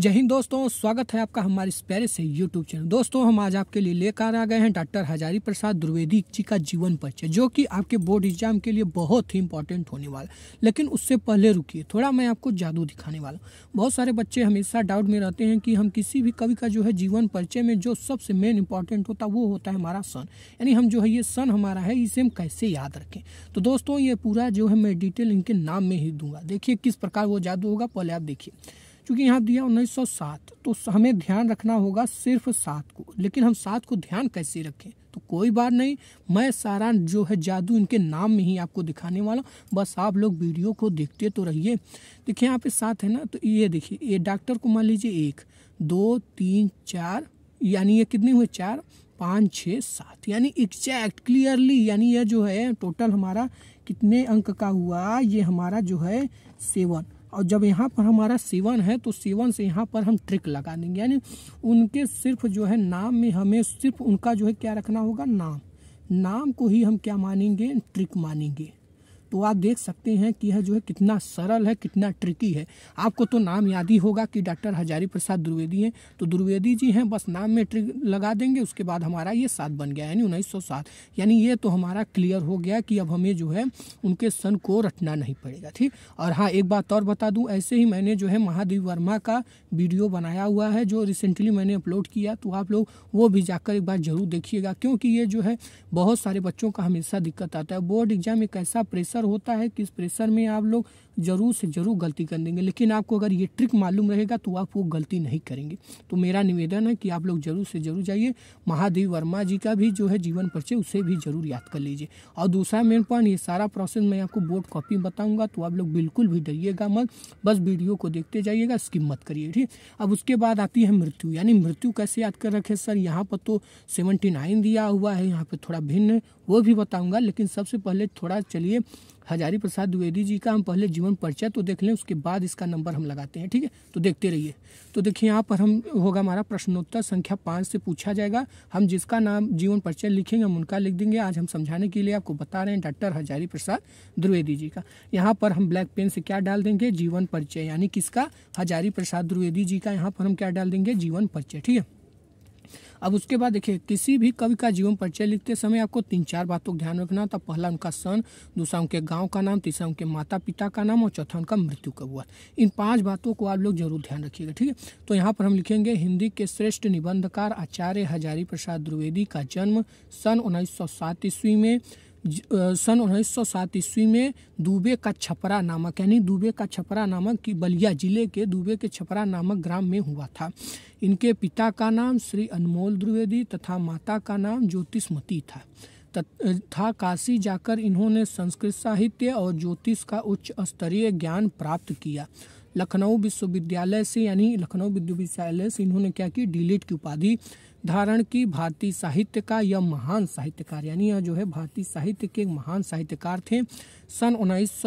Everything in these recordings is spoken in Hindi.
जय हिंद दोस्तों स्वागत है आपका हमारे इस प्यारे से यूट्यूब चैनल दोस्तों हम आज आपके लिए लेकर आ गए हैं डॉक्टर हजारी प्रसाद द्विवेदी जी का जीवन परिचय जो कि आपके बोर्ड एग्जाम के लिए बहुत ही इंपॉर्टेंट होने वाला लेकिन उससे पहले रुकिए थोड़ा मैं आपको जादू दिखाने वाला हूँ बहुत सारे बच्चे हमेशा डाउट में रहते हैं कि हम किसी भी कवि का जो है जीवन परिचय में जो सबसे मेन इंपॉर्टेंट होता है वो होता है हमारा सन यानी हम जो है ये सन हमारा है इसे हम कैसे याद रखें तो दोस्तों ये पूरा जो है मैं डिटेल इनके नाम में ही दूंगा देखिए किस प्रकार वो जादू होगा पहले आप देखिए क्योंकि यहाँ दिया 1907 तो हमें ध्यान रखना होगा सिर्फ सात को लेकिन हम सात को ध्यान कैसे रखें तो कोई बात नहीं मैं सारा जो है जादू इनके नाम में ही आपको दिखाने वाला बस आप लोग वीडियो को देखते तो रहिए देखिए यहाँ पे सात है ना तो ये देखिए ये डॉक्टर को मान लीजिए एक दो तीन चार यानी ये कितने हुए चार पाँच छः सात यानी एग्जैक्ट क्लियरली यानी यह जो है टोटल हमारा कितने अंक का हुआ ये हमारा जो है सेवन और जब यहाँ पर हमारा सीवन है तो सीवन से यहाँ पर हम ट्रिक लगा देंगे यानी उनके सिर्फ जो है नाम में हमें सिर्फ उनका जो है क्या रखना होगा नाम नाम को ही हम क्या मानेंगे ट्रिक मानेंगे तो आप देख सकते हैं कि यह जो है कितना सरल है कितना ट्रिकी है आपको तो नाम याद ही होगा कि डॉक्टर हजारी प्रसाद द्विवेदी हैं तो द्विवेदी जी हैं बस नाम में ट्रिक लगा देंगे उसके बाद हमारा ये सात बन गया यानी उन्नीस सौ सात यानी ये तो हमारा क्लियर हो गया कि अब हमें जो है उनके सन को रटना नहीं पड़ेगा ठीक और हाँ एक बात और बता दूँ ऐसे ही मैंने जो है महादेव वर्मा का वीडियो बनाया हुआ है जो रिसेंटली मैंने अपलोड किया तो आप लोग वो भी जाकर एक बार ज़रूर देखिएगा क्योंकि ये जो है बहुत सारे बच्चों का हमेशा दिक्कत आता है बोर्ड एग्जाम एक ऐसा प्रेशर प्रेशर होता है किस प्रेशर में आप लोग जरूर से जरूर गलती कर देंगे लेकिन आपको अगर ये ट्रिक मालूम रहेगा तो आप वो गलती नहीं करेंगे तो मेरा निवेदन है कि आप लोग जरूर से जरूर जाइए महादेव वर्मा जी का भी जो है जीवन परिचय उसे भी जरूर याद कर लीजिए और दूसरा मेन पॉइंट ये सारा प्रोसेस मैं आपको बोर्ड कॉपी बताऊंगा तो आप लोग बिल्कुल भी डरिएगा मत बस वीडियो को देखते जाइएगा स्किप मत करिए ठीक अब उसके बाद आती है मृत्यु यानी मृत्यु कैसे याद कर रखे सर यहाँ पर तो सेवेंटी दिया हुआ है यहाँ पर थोड़ा भिन्न वो भी बताऊँगा लेकिन सबसे पहले थोड़ा चलिए हजारी प्रसाद द्विवेदी जी का हम पहले जीवन परिचय तो देख लें उसके बाद इसका नंबर हम लगाते हैं ठीक है तो देखते रहिए तो देखिए यहाँ पर हम होगा हमारा प्रश्नोत्तर संख्या पाँच से पूछा जाएगा हम जिसका नाम जीवन परिचय लिखेंगे हम उनका लिख देंगे आज हम समझाने के लिए आपको बता रहे हैं डॉक्टर हजारी प्रसाद द्विवेदी जी का यहाँ पर हम ब्लैक पेन से क्या डाल देंगे जीवन परिचय यानी किसका हजारी प्रसाद द्विवेदी जी का यहाँ पर हम क्या डाल देंगे जीवन परिचय ठीक है अब उसके बाद देखिए किसी भी कवि का जीवन परिचय लिखते समय आपको तीन चार बातों का ध्यान रखना था पहला उनका सन दूसरा उनके गाँव का नाम तीसरा उनके माता पिता का नाम और चौथा उनका मृत्यु कब हुआ इन पाँच बातों को आप लोग जरूर ध्यान रखिएगा ठीक है तो यहाँ पर हम लिखेंगे हिंदी के श्रेष्ठ निबंधकार आचार्य हजारी प्रसाद द्विवेदी का जन्म सन उन्नीस ईस्वी में सन उन्नीस ईस्वी में दुबे का छपरा नामक यानी दुबे का छपरा नामक की बलिया जिले के दुबे के छपरा नामक ग्राम में हुआ था इनके पिता का नाम श्री अनमोल द्विवेदी तथा माता का नाम ज्योतिषमती था तथा काशी जाकर इन्होंने संस्कृत साहित्य और ज्योतिष का उच्च स्तरीय ज्ञान प्राप्त किया लखनऊ विश्वविद्यालय से यानी लखनऊ विश्वविद्यालय से इन्होंने क्या की डीलेट की उपाधि धारण की भारतीय साहित्य का यह महान साहित्यकार यानी यह जो है भारतीय साहित्य के महान साहित्यकार थे सन उन्नीस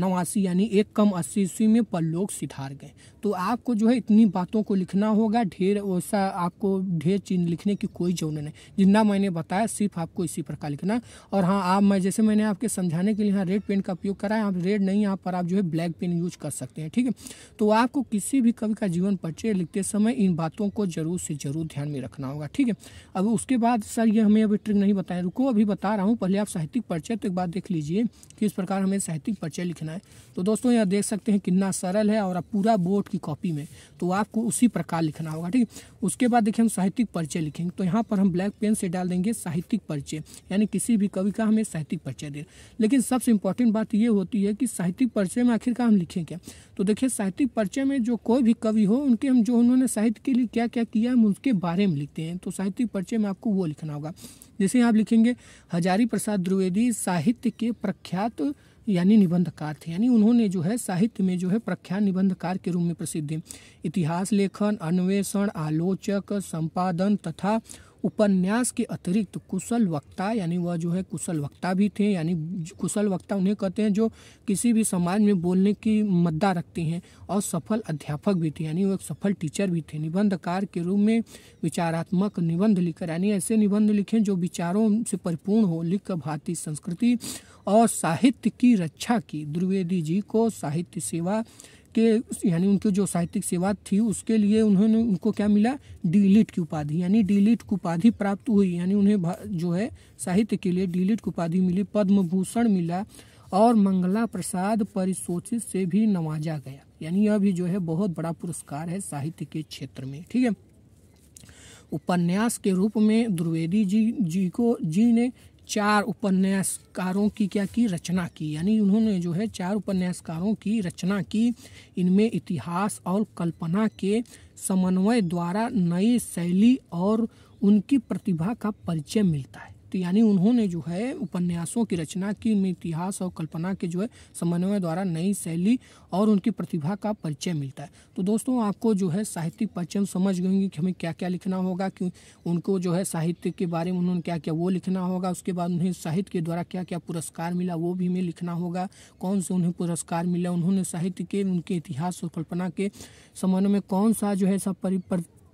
नवासी यानी एक कम अस्सी ईस्वी में लोग सिधार गए तो आपको जो है इतनी बातों को लिखना होगा ढेर वैसा आपको ढेर चीज लिखने की कोई जरूरत नहीं जितना मैंने बताया सिर्फ आपको इसी प्रकार लिखना और हाँ आप मैं जैसे मैंने आपके समझाने के लिए यहाँ रेड पेन का उपयोग करा है आप रेड नहीं यहाँ पर आप जो है ब्लैक पेन यूज कर सकते हैं ठीक है तो आपको किसी भी कवि का जीवन परिचय लिखते समय इन बातों को जरूर से जरूर ध्यान में रखना होगा ठीक है अब उसके बाद सर ये हमें अभी ट्रिक नहीं बताएं रुको अभी बता रहा हूँ पहले आप साहित्यिक परिचय तो एक बार देख लीजिए इस प्रकार हमें साहित्यिक परिचय लिखना है तो दोस्तों यहाँ देख सकते हैं कितना सरल है और आप पूरा बोर्ड की कॉपी में तो आपको उसी प्रकार लिखना होगा ठीक है उसके बाद देखिए हम साहित्यिक परिचय लिखेंगे तो यहाँ पर हम ब्लैक पेन से डाल देंगे साहित्यिक परिचय यानी किसी भी कवि का हमें साहित्यिक परिचय दे लेकिन सबसे इंपॉर्टेंट बात यह होती है कि साहित्यिक परिचय में आखिरकार हम लिखें क्या तो देखिए के साहित्यिक परिचय में जो कोई भी कवि हो उनके हम जो उन्होंने साहित्य के लिए क्या क्या किया हम उसके बारे में लिखते हैं तो साहित्यिक परिचय में आपको वो लिखना होगा जैसे आप लिखेंगे हजारी प्रसाद द्विवेदी साहित्य के प्रख्यात यानी निबंधकार थे यानी उन्होंने जो है साहित्य में जो है प्रख्यात निबंधकार के रूप में प्रसिद्ध हैं इतिहास लेखन अन्वेषण आलोचक संपादन तथा उपन्यास के अतिरिक्त तो कुशल वक्ता यानी वह जो है कुशल वक्ता भी थे यानी कुशल वक्ता उन्हें कहते हैं जो किसी भी समाज में बोलने की मद्दा रखते हैं और सफल अध्यापक भी थे यानी वो एक सफल टीचर भी थे निबंधकार के रूप में विचारात्मक निबंध लिखकर यानी ऐसे निबंध लिखें जो विचारों से परिपूर्ण हो लिख भारतीय संस्कृति और साहित्य की रक्षा की द्विवेदी जी को साहित्य सेवा उनके यानी उनके जो साहित्यिक सेवा थी उसके लिए उन्होंने उनको क्या मिला डीलिट की उपाधि यानी डीलिट की उपाधि प्राप्त हुई यानी उन्हें जो है साहित्य के लिए डीलिट की उपाधि मिली पद्म भूषण मिला और मंगला प्रसाद परिसोचित से भी नवाजा गया यानी यह भी जो है बहुत बड़ा पुरस्कार है साहित्य के क्षेत्र में ठीक है उपन्यास के रूप में द्विवेदी जी जी को जी ने चार उपन्यासकारों की क्या की रचना की यानी उन्होंने जो है चार उपन्यासकारों की रचना की इनमें इतिहास और कल्पना के समन्वय द्वारा नई शैली और उनकी प्रतिभा का परिचय मिलता है तो यानी उन्होंने जो है उपन्यासों की रचना की उनमें इतिहास और कल्पना के जो है समन्वय द्वारा नई शैली और उनकी प्रतिभा का परिचय मिलता है तो दोस्तों आपको जो है साहित्यिक परिचय समझ गएंगे कि हमें क्या क्या लिखना होगा कि उनको जो है साहित्य के बारे में उन्होंने क्या क्या वो लिखना होगा उसके बाद उन्हें साहित्य के द्वारा क्या क्या पुरस्कार मिला वो भी हमें लिखना होगा कौन से उन्हें पुरस्कार मिला उन्होंने साहित्य के उनके इतिहास और कल्पना के समन्वय में कौन सा जो है सब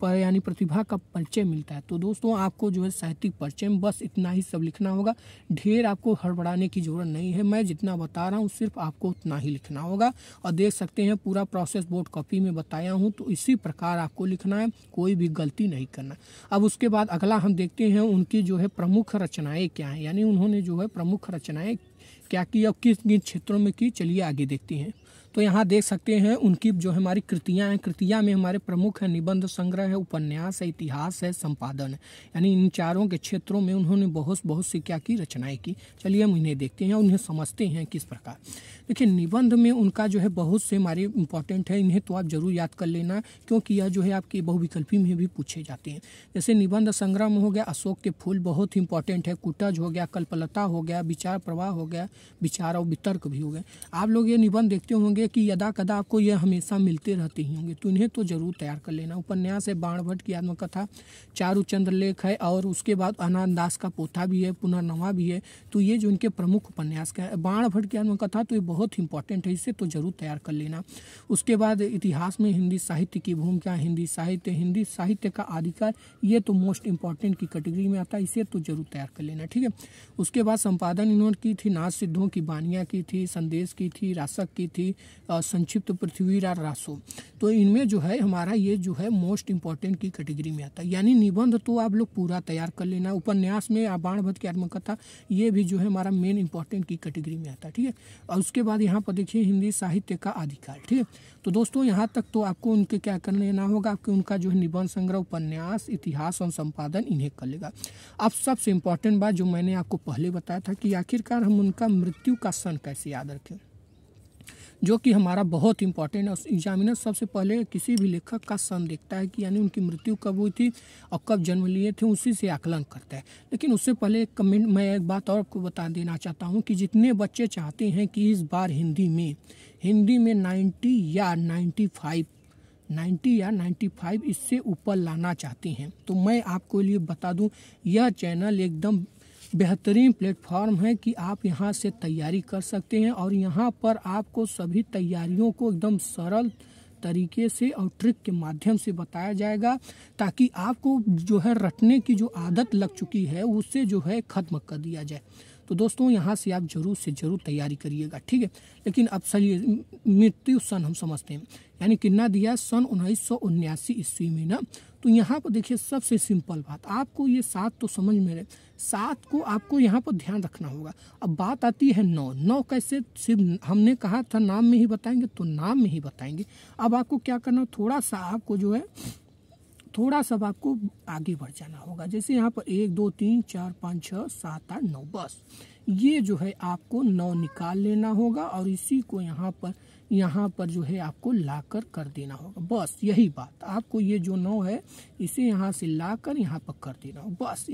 पर यानी प्रतिभा का परिचय मिलता है तो दोस्तों आपको जो है साहित्यिक परिचय में बस इतना ही सब लिखना होगा ढेर आपको हड़बड़ाने की ज़रूरत नहीं है मैं जितना बता रहा हूँ सिर्फ आपको उतना ही लिखना होगा और देख सकते हैं पूरा प्रोसेस बोर्ड कॉपी में बताया हूँ तो इसी प्रकार आपको लिखना है कोई भी गलती नहीं करना अब उसके बाद अगला हम देखते हैं उनकी जो है प्रमुख रचनाएँ क्या हैं यानी उन्होंने जो है प्रमुख रचनाएँ क्या की और किस किन क्षेत्रों में की चलिए आगे देखते हैं तो यहाँ देख सकते हैं उनकी जो हमारी कृतियाँ हैं कृतियाँ में हमारे प्रमुख हैं निबंध संग्रह है उपन्यास है इतिहास है संपादन है यानी इन चारों के क्षेत्रों में उन्होंने बहुत बहुत सी क्या की रचनाएँ की चलिए हम इन्हें देखते हैं उन्हें समझते हैं किस प्रकार देखिए निबंध में उनका जो है बहुत से हमारे इंपॉर्टेंट है इन्हें तो आप जरूर याद कर लेना क्योंकि यह जो है आपके बहुविकल्पी में भी पूछे जाते हैं जैसे निबंध संग्रह में हो गया अशोक के फूल बहुत ही इंपॉर्टेंट है कुटज हो गया कल्पलता हो गया विचार प्रवाह हो गया विचार और वितर्क भी हो गए आप लोग ये निबंध देखते होंगे कि यदा कदा आपको यह हमेशा मिलते रहते ही होंगे तो इन्हें तो जरूर तैयार कर लेना उपन्यास है बाण भट्ट की आत्मकथा चारू चंद्र लेख है और उसके बाद आनंद दास का पोथा भी है पुनर्नवा भी है तो ये जो इनके प्रमुख उपन्यास का है भट्ट की आत्मकथा तो ये बहुत इंपॉर्टेंट है इसे तो जरूर तैयार कर लेना उसके बाद इतिहास में हिंदी साहित्य की भूमिका हिंदी साहित्य हिंदी साहित्य का आधिकार ये तो मोस्ट इंपॉर्टेंट की कैटेगरी में आता है इसे तो जरूर तैयार कर लेना ठीक है उसके बाद संपादन इन्होंने की थी नाच सिद्धों की बानिया की थी संदेश की थी रासक की थी संक्षिप्त पृथ्वीराज रासो तो इनमें जो है हमारा ये जो है मोस्ट इम्पॉर्टेंट की कैटेगरी में आता है यानी निबंध तो आप लोग पूरा तैयार कर लेना उपन्यास में बाणभद्द की आत्मकथा ये भी जो है हमारा मेन इंपॉर्टेंट की कैटेगरी में आता है ठीक है और उसके बाद यहाँ पर देखिए हिंदी साहित्य का अधिकार ठीक है तो दोस्तों यहाँ तक तो आपको उनके क्या कर लेना होगा आपके उनका जो है निबंध संग्रह उपन्यास इतिहास और संपादन इन्हें कर लेगा अब सबसे इम्पॉर्टेंट बात जो मैंने आपको पहले बताया था कि आखिरकार हम उनका मृत्यु का सन कैसे याद रखें जो कि हमारा बहुत इंपॉर्टेंट है एग्जामिनर सबसे पहले किसी भी लेखक का सन देखता है कि यानी उनकी मृत्यु कब हुई थी और कब जन्म लिए थे उसी से आकलन करता है लेकिन उससे पहले एक कमेंट मैं एक बात और आपको बता देना चाहता हूँ कि जितने बच्चे चाहते हैं कि इस बार हिंदी में हिंदी में नाइन्टी या नाइन्टी फाइव 90 या 95 इससे ऊपर लाना चाहते हैं तो मैं आपको लिए बता दूं यह चैनल एकदम बेहतरीन प्लेटफॉर्म है कि आप यहाँ से तैयारी कर सकते हैं और यहाँ पर आपको सभी तैयारियों को एकदम सरल तरीके से और ट्रिक के माध्यम से बताया जाएगा ताकि आपको जो है रटने की जो आदत लग चुकी है उससे जो है ख़त्म कर दिया जाए तो दोस्तों यहाँ से आप जरूर से जरूर तैयारी करिएगा ठीक है लेकिन अब सही मृत्यु सन हम समझते हैं यानी किन्ना दिया सन उन्नीस सौ उन्यासी ईस्वी में ना तो यहाँ पर देखिए सबसे सिंपल बात आपको ये सात तो समझ में रहे सात को आपको यहाँ पर ध्यान रखना होगा अब बात आती है नौ नौ कैसे सिर्फ हमने कहा था नाम में ही बताएंगे तो नाम में ही बताएंगे अब आपको क्या करना थोड़ा सा आपको जो है थोड़ा सा आपको आगे बढ़ जाना होगा जैसे यहाँ पर एक दो तीन चार पाँच छः सात आठ नौ बस ये जो है आपको नौ निकाल लेना होगा और इसी को यहाँ पर यहाँ पर जो है आपको लाकर कर देना होगा बस यही बात आपको ये जो नाव है इसे यहाँ से लाकर यहाँ पर कर देना होगा बस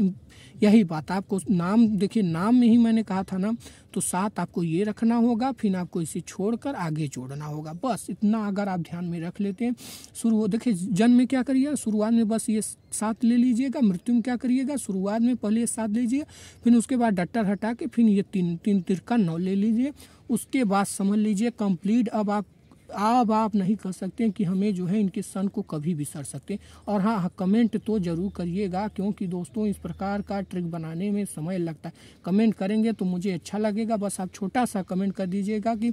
यही बात आपको नाम देखिए नाम में ही मैंने कहा था ना तो साथ आपको ये रखना होगा फिर आपको इसे छोड़कर आगे जोड़ना होगा बस इतना अगर आप ध्यान में रख लेते हैं शुरू देखिए जन्म में क्या करिएगा शुरुआत में बस ये साथ ले लीजिएगा मृत्यु में क्या करिएगा शुरुआत में पहले ये साथ लीजिए फिर उसके बाद डट्टर हटा के फिर ये तीन तीन तिर का नौ ले लीजिए उसके बाद समझ लीजिए कंप्लीट अ अब आप अब आप नहीं कह सकते कि हमें जो है इनके सन को कभी भी सर सकते और हाँ कमेंट हाँ, तो ज़रूर करिएगा क्योंकि दोस्तों इस प्रकार का ट्रिक बनाने में समय लगता है कमेंट करेंगे तो मुझे अच्छा लगेगा बस आप छोटा सा कमेंट कर दीजिएगा कि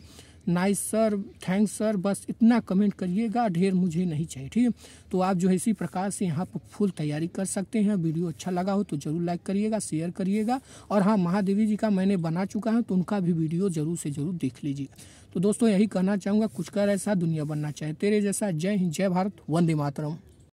नाइस सर थैंक्स सर बस इतना कमेंट करिएगा ढेर मुझे नहीं चाहिए ठीक है तो आप जो है इसी प्रकार से यहाँ पर फुल तैयारी कर सकते हैं वीडियो अच्छा लगा हो तो ज़रूर लाइक करिएगा शेयर करिएगा और हाँ महादेवी जी का मैंने बना चुका है तो उनका भी वीडियो ज़रूर से ज़रूर देख लीजिएगा तो दोस्तों यही कहना चाहूँगा कुछ कर ऐसा दुनिया बनना चाहे तेरे जैसा जय हिंद जय भारत वंदे मातरम